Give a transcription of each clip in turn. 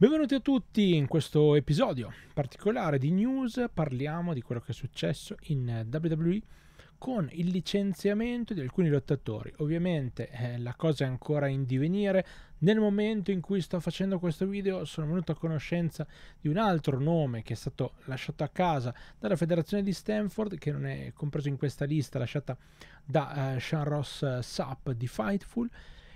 Benvenuti a tutti in questo episodio particolare di news, parliamo di quello che è successo in WWE con il licenziamento di alcuni lottatori. Ovviamente eh, la cosa è ancora in divenire, nel momento in cui sto facendo questo video sono venuto a conoscenza di un altro nome che è stato lasciato a casa dalla federazione di Stanford, che non è compreso in questa lista lasciata da eh, Sean Ross eh, Sapp di Fightful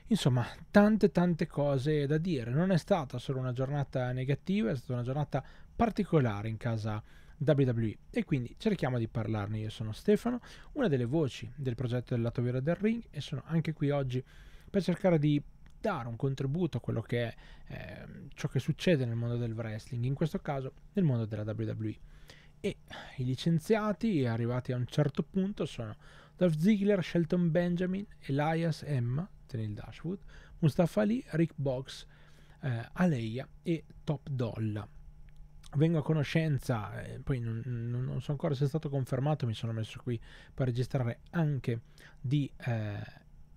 Insomma, tante tante cose da dire. Non è stata solo una giornata negativa, è stata una giornata particolare in casa WWE e quindi cerchiamo di parlarne. Io sono Stefano, una delle voci del progetto del lato vero del ring e sono anche qui oggi per cercare di dare un contributo a quello che è eh, ciò che succede nel mondo del wrestling, in questo caso nel mondo della WWE. E i licenziati arrivati a un certo punto sono Dolph Ziggler, Shelton Benjamin, Elias Emma, Tenil Dashwood, Mustafa Ali, Rick Box, eh, Aleia e Top Dolla. Vengo a conoscenza, eh, poi non, non, so ancora se è stato confermato, mi sono messo qui per registrare anche di eh,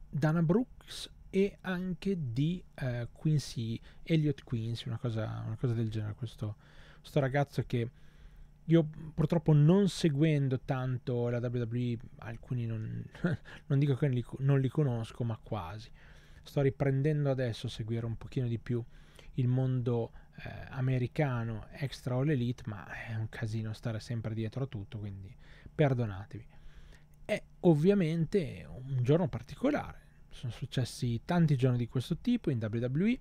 Dana Brooks e anche di eh, Quincy, Elliot Quincy, una cosa, una cosa del genere, questo, questo ragazzo che io purtroppo non seguendo tanto la WWE, alcuni non, non dico che non li, conosco, ma quasi. Sto riprendendo adesso a seguire un pochino di più il mondo eh, americano extra all elite, ma è un casino stare sempre dietro a tutto, quindi perdonatevi. È ovviamente un giorno particolare, sono successi tanti giorni di questo tipo in WWE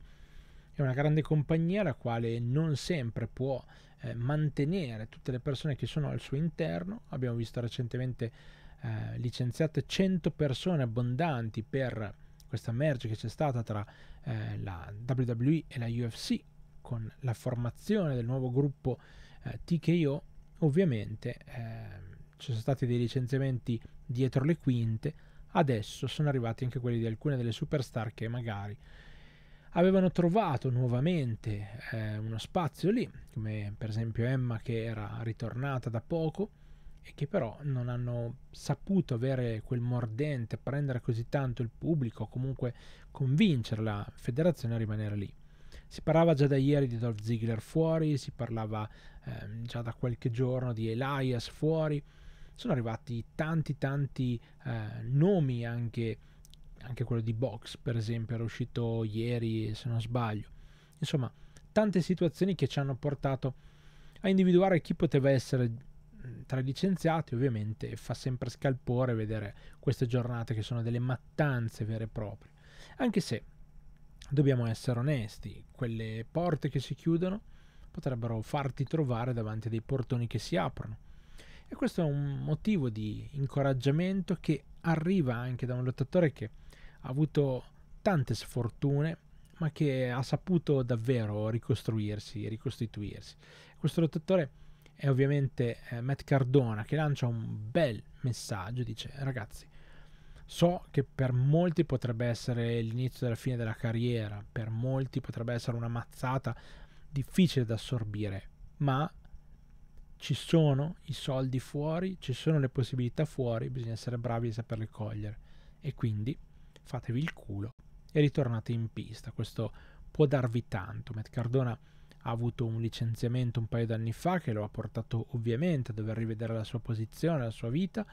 è una grande compagnia la quale non sempre può eh, mantenere tutte le persone che sono al suo interno. Abbiamo visto recentemente eh, licenziate 100 persone abbondanti per questa merge che c'è stata tra eh, la WWE e la UFC con la formazione del nuovo gruppo eh, TKO. Ovviamente ehm, ci sono stati dei licenziamenti dietro le quinte. Adesso sono arrivati anche quelli di alcune delle superstar che magari avevano trovato nuovamente eh, uno spazio lì, come per esempio Emma che era ritornata da poco e che però non hanno saputo avere quel mordente, prendere così tanto il pubblico, comunque convincere la federazione a rimanere lì. Si parlava già da ieri di Dolph Ziggler fuori, si parlava eh, già da qualche giorno di Elias fuori, sono arrivati tanti tanti eh, nomi anche anche quello di Box per esempio era uscito ieri se non sbaglio. Insomma, tante situazioni che ci hanno portato a individuare chi poteva essere mm, tra i licenziati, ovviamente fa sempre scalpore vedere queste giornate che sono delle mattanze vere e proprie. Anche se dobbiamo essere onesti, quelle porte che si chiudono potrebbero farti trovare davanti a dei portoni che si aprono. E questo è un motivo di incoraggiamento che arriva anche da un lottatore che ha avuto tante sfortune, ma che ha saputo davvero ricostruirsi, ricostituirsi. Questo lottatore è ovviamente eh, Matt Cardona che lancia un bel messaggio, dice ragazzi, so che per molti potrebbe essere l'inizio della fine della carriera, per molti potrebbe essere una mazzata difficile da assorbire, ma ci sono i soldi fuori, ci sono le possibilità fuori, bisogna essere bravi a saperle cogliere. E quindi fatevi il culo e ritornate in pista. Questo può darvi tanto. Matt Cardona ha avuto un licenziamento un paio d'anni fa che lo ha portato ovviamente a dover rivedere la sua posizione, la sua vita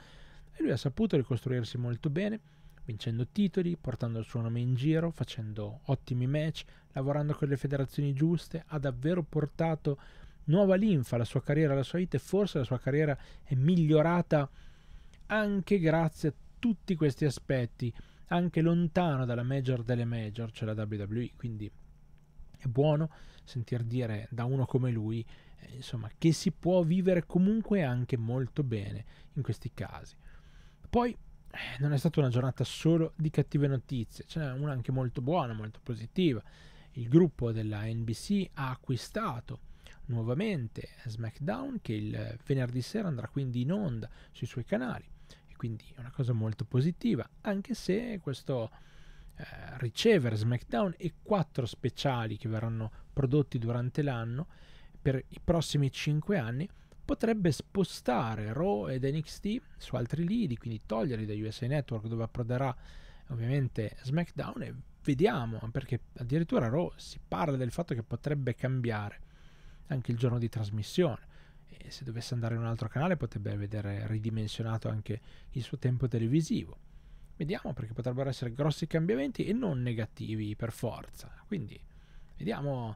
e lui ha saputo ricostruirsi molto bene vincendo titoli, portando il suo nome in giro, facendo ottimi match, lavorando con le federazioni giuste, ha davvero portato nuova linfa alla sua carriera, alla sua vita e forse la sua carriera è migliorata anche grazie a tutti questi aspetti anche lontano dalla major delle major, cioè la WWE, quindi è buono sentir dire da uno come lui, eh, insomma, che si può vivere comunque anche molto bene in questi casi. Poi eh, non è stata una giornata solo di cattive notizie, ce n'è una anche molto buona, molto positiva. Il gruppo della NBC ha acquistato nuovamente SmackDown che il venerdì sera andrà quindi in onda sui suoi canali quindi è una cosa molto positiva, anche se questo eh, Ricever SmackDown e quattro speciali che verranno prodotti durante l'anno per i prossimi 5 anni potrebbe spostare Raw ed NXT su altri lidi, quindi toglierli da USA Network dove approderà ovviamente SmackDown e vediamo, perché addirittura Raw si parla del fatto che potrebbe cambiare anche il giorno di trasmissione e se dovesse andare in un altro canale potrebbe vedere ridimensionato anche il suo tempo televisivo. Vediamo perché potrebbero essere grossi cambiamenti e non negativi per forza. Quindi vediamo.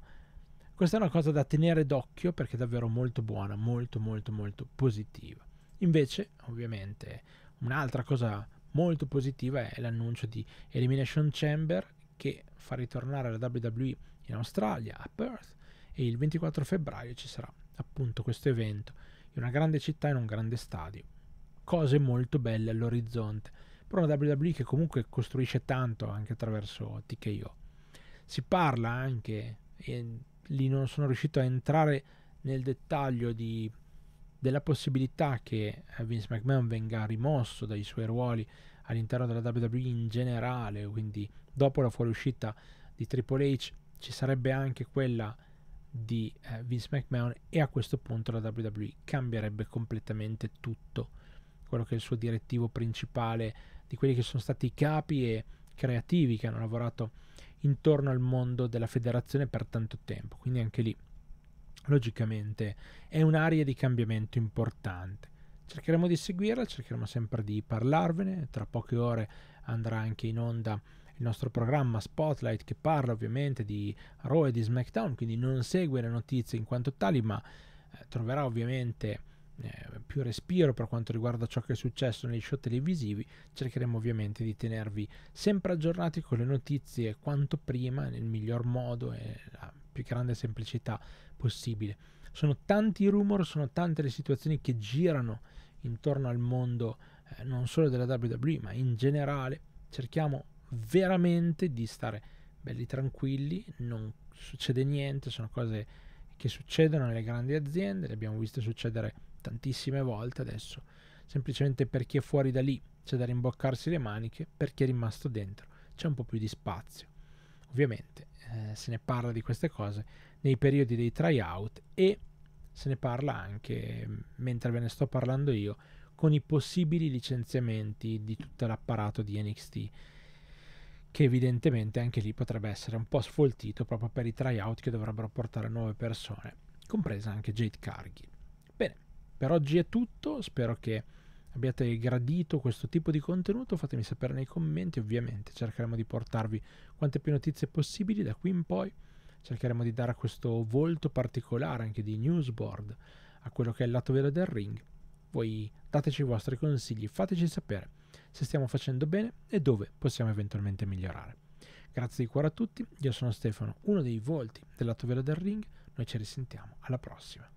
Questa è una cosa da tenere d'occhio perché è davvero molto buona, molto molto molto positiva. Invece, ovviamente, un'altra cosa molto positiva è l'annuncio di Elimination Chamber che fa ritornare la WWE in Australia, a Perth, e il 24 febbraio ci sarà appunto questo evento in una grande città in un grande stadio. Cose molto belle all'orizzonte, per una WWE che comunque costruisce tanto anche attraverso TKO. Si parla anche, e lì non sono riuscito a entrare nel dettaglio di, della possibilità che Vince McMahon venga rimosso dai suoi ruoli all'interno della WWE in generale, quindi dopo la fuoriuscita di Triple H ci sarebbe anche quella di eh, Vince McMahon e a questo punto la WWE cambierebbe completamente tutto quello che è il suo direttivo principale di quelli che sono stati i capi e creativi che hanno lavorato intorno al mondo della federazione per tanto tempo quindi anche lì logicamente è un'area di cambiamento importante cercheremo di seguirla cercheremo sempre di parlarvene tra poche ore andrà anche in onda il nostro programma Spotlight che parla ovviamente di Raw e di SmackDown, quindi non segue le notizie in quanto tali, ma eh, troverà ovviamente eh, più respiro per quanto riguarda ciò che è successo negli show televisivi. Cercheremo ovviamente di tenervi sempre aggiornati con le notizie quanto prima, nel miglior modo e la più grande semplicità possibile. Sono tanti i rumor, sono tante le situazioni che girano intorno al mondo eh, non solo della WWE ma in generale. Cerchiamo veramente di stare belli tranquilli, non succede niente, sono cose che succedono nelle grandi aziende, le abbiamo viste succedere tantissime volte adesso, semplicemente per chi è fuori da lì c'è da rimboccarsi le maniche, per chi è rimasto dentro c'è un po' più di spazio. Ovviamente eh, se ne parla di queste cose nei periodi dei tryout e se ne parla anche mentre ve ne sto parlando io con i possibili licenziamenti di tutto l'apparato di NXT che evidentemente anche lì potrebbe essere un po' sfoltito proprio per i tryout che dovrebbero portare nuove persone, compresa anche Jade Cargill. Bene, per oggi è tutto, spero che abbiate gradito questo tipo di contenuto, fatemi sapere nei commenti, ovviamente cercheremo di portarvi quante più notizie possibili da qui in poi, cercheremo di dare questo volto particolare anche di newsboard a quello che è il lato vero del ring. Voi dateci i vostri consigli, fateci sapere se stiamo facendo bene e dove possiamo eventualmente migliorare. Grazie di cuore a tutti, io sono Stefano, uno dei volti della Velo del Ring, noi ci risentiamo alla prossima.